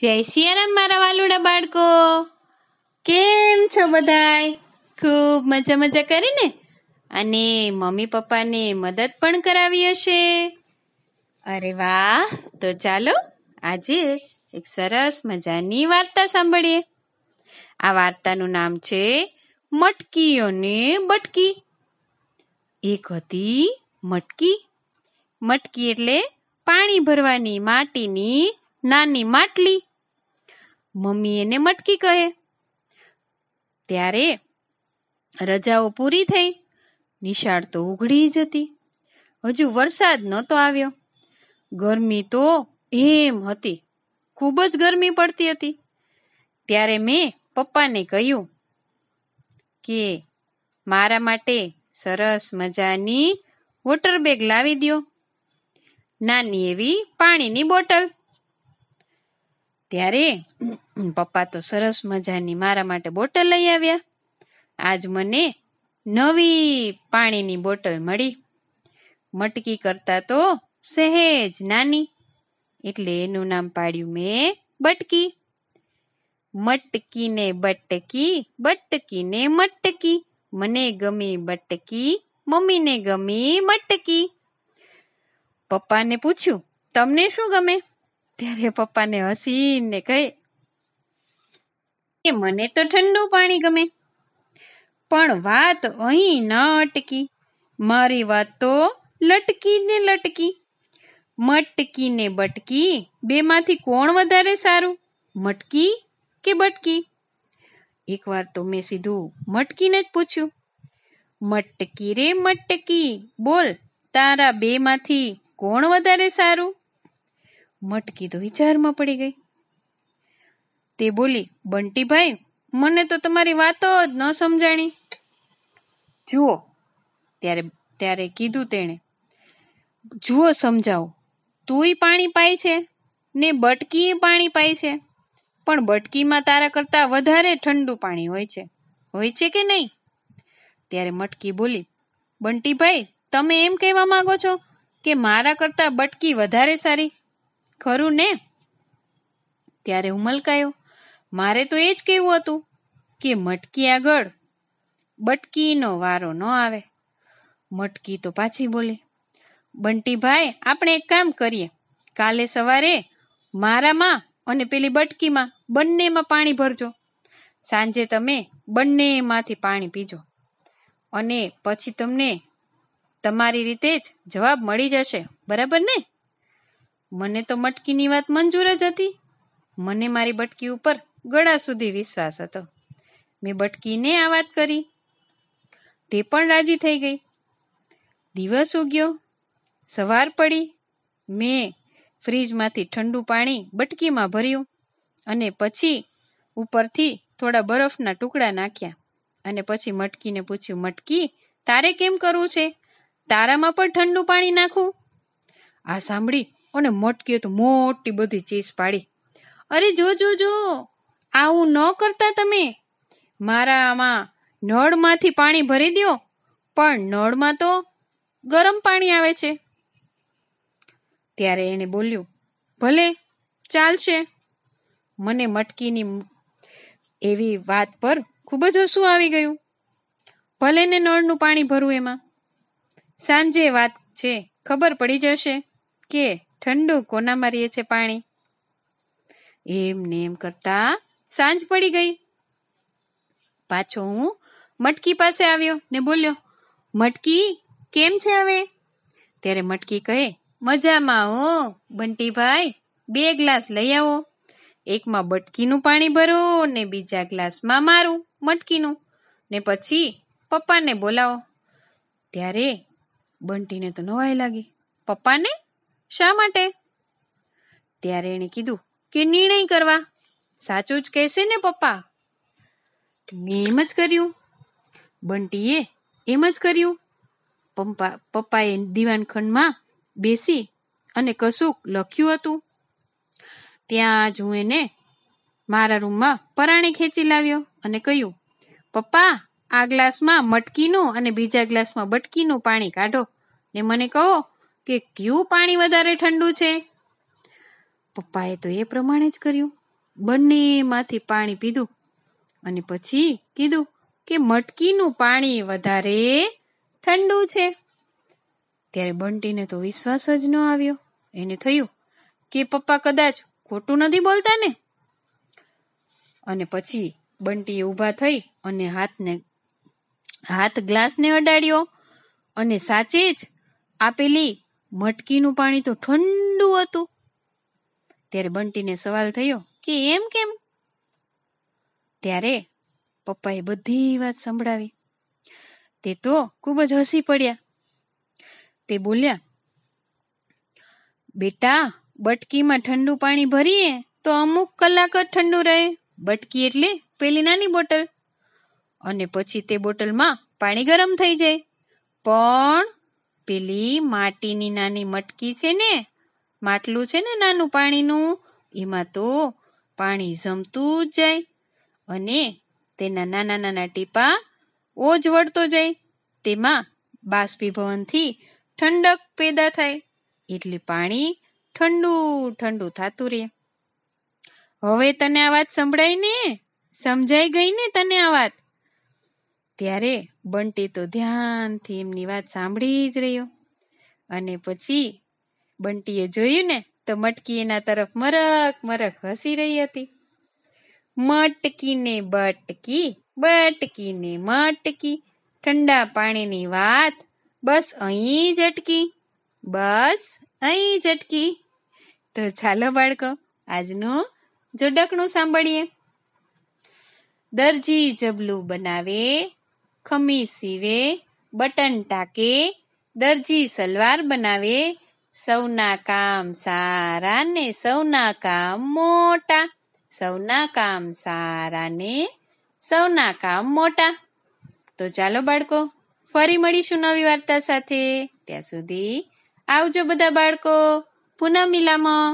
જય સિયારામ મારા વાલુડા બાળકો કેમ છો બધાય ખૂબ મજા મજા કરીને અને મમ્મી પપ્પાને મદદ પણ કરાવી હશે અરે વાહ તો ચાલો આજે એક સરસ મજાની વાર્તા સાંભળીએ આ વાર્તાનું નામ છે મટકી અને બટકી એક હતી મટકી મટકી એટલે પાણી ભરવાની માટીની નાની માટલી મમ્મી એને મટકી કહે ત્યારે રજાઓ પૂરી થઈ નિશાળ તો ઉઘડી જતી હજુ વરસાદ નહોતો આવ્યો ગરમી તો એમ હતી ખૂબ જ ગરમી પડતી હતી ત્યારે મેં પપ્પાને કહ્યું કે મારા માટે સરસ મજાની વોટર બેગ લાવી દો નાની એવી પાણીની બોટલ ત્યારે પપ્પા તો સરસ મજાની મારા માટે બોટલ લઈ આવ્યા આજ મને નવી પાણીની બોટલ મળી મટકી કરતા તો સહેજ નાની એટલે એનું નામ પાડ્યું મેં બટકી મટકીને બટકી બટકીને મટકી મને ગમી બટકી મમ્મીને ગમી મટકી પપ્પાને પૂછ્યું તમને શું ગમે ત્યારે પપ્પાને હસીને કહે કે મને તો ઠંડુ પાણી ગમે પણ વાત અહીં ન અટકી મારી વાત તો લટકીને લટકી મટકી ને બટકી બેમાંથી કોણ વધારે સારું મટકી કે બટકી એકવાર તો મેં સીધું મટકીને જ પૂછ્યું મટકી રે મટકી બોલ તારા બેમાંથી કોણ વધારે સારું મટકી તો વિચારમાં પડી ગઈ તે બોલી બંટીભાઈ મને તો તમારી વાતો જ ન સમજાણી જુઓ ત્યારે ત્યારે કીધું તેણે જુઓ સમજાવો તુંય પાણી પાય છે ને બટકીએ પાણી પાય છે પણ બટકીમાં તારા કરતાં વધારે ઠંડુ પાણી હોય છે હોય છે કે નહીં ત્યારે મટકી બોલી બંટીભાઈ તમે એમ કહેવા માંગો છો કે મારા કરતાં બટકી વધારે સારી ખરું ને ત્યારે હું મલકાયો મારે તો એ જ કહેવું હતું કે મટકી આગળ બટકીનો વારો ન આવે મટકી તો પાછી બોલી બંટીભાઈ આપણે એક કામ કરીએ કાલે સવારે મારામાં અને પેલી બટકીમાં બંનેમાં પાણી ભરજો સાંજે તમે બંનેમાંથી પાણી પીજો અને પછી તમને તમારી રીતે જ જવાબ મળી જશે બરાબર ને મને તો મટકીની વાત મંજૂર જ હતી મને મારી બટકી ઉપર ગળા સુધી વિશ્વાસ હતો મેં બટકીને આ વાત કરી તે પણ રાજી થઈ ગઈ દિવસ ઉગ્યો સવાર પડી મેં ફ્રીજમાંથી ઠંડુ પાણી બટકીમાં ભર્યું અને પછી ઉપરથી થોડા બરફના ટુકડા નાખ્યા અને પછી મટકીને પૂછ્યું મટકી તારે કેમ કરવું છે તારામાં પણ ઠંડુ પાણી નાખું આ સાંભળી અને મટકીએ તો મોટી બધી ચીસ પાડી અરે જો જો જો આવું ન કરતા તમે મારા આમાં નળમાંથી પાણી ભરી દો પણ નળમાં તો ગરમ પાણી આવે છે ત્યારે એણે બોલ્યું ભલે ચાલશે મને મટકીની એવી વાત પર ખૂબ જ હસવું આવી ગયું ભલે ને નળનું પાણી ભરું એમાં સાંજે વાત છે ખબર પડી જશે કે ઠંડુ કોના મારીએ છે પાણી એમ ને એમ કરતા સાંજ પડી ગઈ પાછો હું મટકી પાસે આવ્યો ને બોલ્યો મટકી કેમ છે હવે ત્યારે મટકી કહે મજામાં હો બંટીભાઈ બે ગ્લાસ લઈ આવો એકમાં બટકીનું પાણી ભરો ને બીજા ગ્લાસમાં મારું મટકીનું ને પછી પપ્પાને બોલાવો ત્યારે બંટીને તો નવાઈ લાગી પપ્પાને શા માટે ત્યારે એણે કીધું કે નિર્ણય કરવા સાચું જ કહેશે ને પપ્પા મેં એમ જ કર્યું બંટીએ એમ જ કર્યું પંપા પપ્પાએ દીવાનખંડમાં બેસી અને કશુંક લખ્યું હતું ત્યાં જ હું એને મારા રૂમમાં પરાણે ખેંચી લાવ્યો અને કહ્યું પપ્પા આ ગ્લાસમાં મટકીનું અને બીજા ગ્લાસમાં બટકીનું પાણી કાઢો ને મને કહો કે કયું પાણી વધારે ઠંડુ છે પપ્પાએ તો એ પ્રમાણે જ કર્યું બંનેમાંથી પાણી પીધું અને પછી કીધું કે મટકીનું પાણી વધારે ઠંડુ છે ત્યારે બંટીને તો વિશ્વાસ જ ન આવ્યો એને થયું કે પપ્પા કદાચ ખોટું નથી બોલતા ને અને પછી બંટી ઊભા થઈ અને હાથને હાથ ગ્લાસને અડાડ્યો અને સાચે જ આપેલી મટકીનું પાણી તો ઠંડુ હતું ત્યારે બંટીને સવાલ થયો કે એમ કેમ ત્યારે પપ્પાએ બધી વાત સંભળાવી તે તો ખૂબ જ હસી પડ્યા તે બોલ્યા બેટા બટકીમાં ઠંડુ પાણી ભરીએ તો અમુક કલાક જ ઠંડુ રહે બટકી એટલે પેલી નાની બોટલ અને પછી તે બોટલમાં પાણી ગરમ થઈ જાય પણ પેલી માટીની નાની મટકી છે ને માટલું છે ને નાનું પાણીનું એમાં તો પાણી જમતું જ જાય અને તેના નાના નાના ટીપા ઓજ વળતો જાય તેમાં બાષ્પીભવનથી ઠંડક પેદા થાય એટલે પાણી ઠંડુ ઠંડુ થતું રહે હવે તને આ વાત સંભળાઈ ને સમજાઈ ગઈ ને તને આ વાત ત્યારે બંટી તો ધ્યાનથી એમની વાત સાંભળી જ રહ્યો અને પછી બંટીએ જોયું ને તો મટકી એના તરફ મરક મરક હસી રહી હતી મટકીને બટકી બટકીને મટકી ઠંડા પાણીની વાત બસ અહીં જ અટકી બસ અહીં જ અટકી તો ચાલો બાળકો આજનું જોડકણું સાંભળીએ દરજી જબલું બનાવે ખમી સીવે બટન ટાકે દરજી સલવાર બનાવે સૌના કામ સારા ને સૌના કામ મોટા સૌના કામ સારા ને સૌના કામ મોટા તો ચાલો બાળકો ફરી મળીશું નવી વાર્તા સાથે ત્યાં સુધી આવજો બધા બાળકો પુનઃ મિલામાં